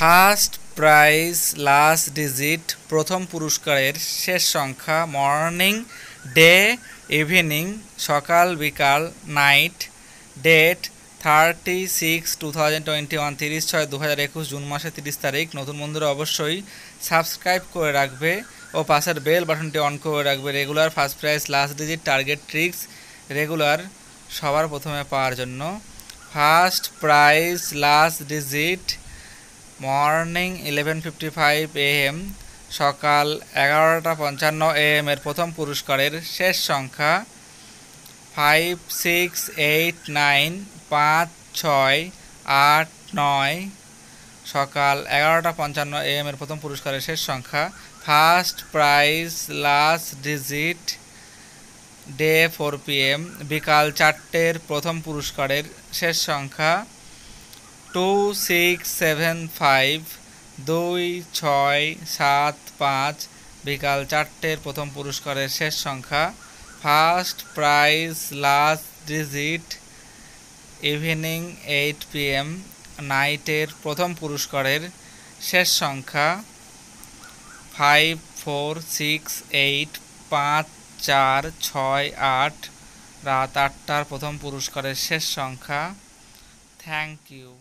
first prize last digit প্রথম পুরস্কারের শেষ সংখ্যা মর্নিং ডে ইভিনিং সকাল বিকাল night date thirty six two thousand twenty one তিরিশ ছয় দু হাজার একুশ জুন মাসের তিরিশ তারিখ নতুন বন্ধুরা অবশ্যই সাবস্ক্রাইব করে রাখবে ও পাশের বেল বাটনটি অন করে রাখবে regular first prize last digit target tricks regular সবার প্রথমে পাওয়ার জন্য first prize last digit morning eleven fifty five AM সকাল এগারোটা পঞ্চান্ন এএম এর প্রথম পুরস্কারের শেষ সংখ্যা ফাইভ সিক্স এইট নাইন পাঁচ ছয় আট নয় সকাল এগারোটা পঞ্চান্ন এএম এর প্রথম পুরস্কারের শেষ সংখ্যা first prize last digit day four P M বিকাল চারটের প্রথম পুরস্কারের শেষ সংখ্যা টু সিক্স সেভেন ফাইভ দুই ছয় সাত পাঁচ বিকাল চারটের প্রথম পুরস্কারের শেষ সংখ্যা first prize last digit evening eight PM নাইটের প্রথম পুরস্কারের শেষ সংখ্যা ফাইভ ফোর সিক্স এইট পাঁচ চার ছয় আট রাত আটটার প্রথম পুরস্কারের শেষ সংখ্যা থ্যাংক ইউ